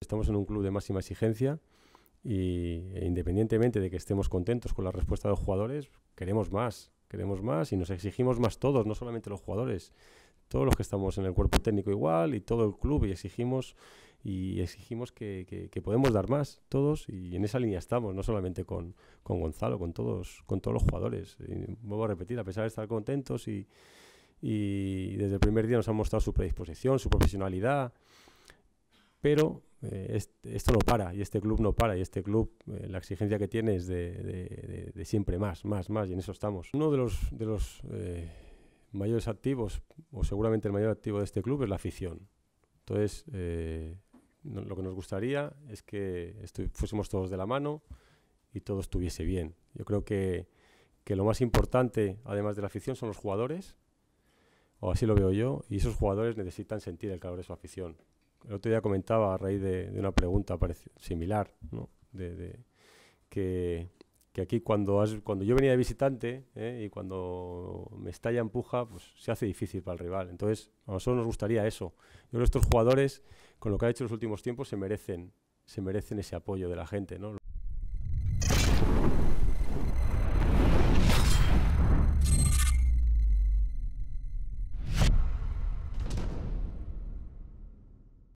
Estamos en un club de máxima exigencia y e independientemente de que estemos contentos con la respuesta de los jugadores, queremos más, queremos más y nos exigimos más todos, no solamente los jugadores, todos los que estamos en el cuerpo técnico igual y todo el club y exigimos y exigimos que, podemos dar más todos y en esa línea estamos, no solamente con, con Gonzalo, con todos, con todos los jugadores. vuelvo a repetir, a pesar de estar contentos y, y desde el primer día nos han mostrado su predisposición, su profesionalidad, pero eh, esto no para y este club no para y este club eh, la exigencia que tiene es de, siempre más, más, más y en eso estamos. Uno de los, de los eh, mayores activos o seguramente el mayor activo de este club es la afición. Entonces lo que nos gustaría es que fuésemos todos de la mano y todo estuviese bien. Yo creo que, que lo más importante además de la afición son los jugadores o así lo veo yo, y esos jugadores necesitan sentir el calor de su afición el otro día comentaba a raíz de, una pregunta similar, ¿no? de, que, aquí cuando, cuando yo venía de visitante ¿eh? y cuando me estalla empuja, pues se hace difícil para el rival. Entonces, a nosotros nos gustaría eso. Yo creo estos jugadores, con lo que ha hecho en los últimos tiempos, se merecen, se merecen ese apoyo de la gente. ¿no?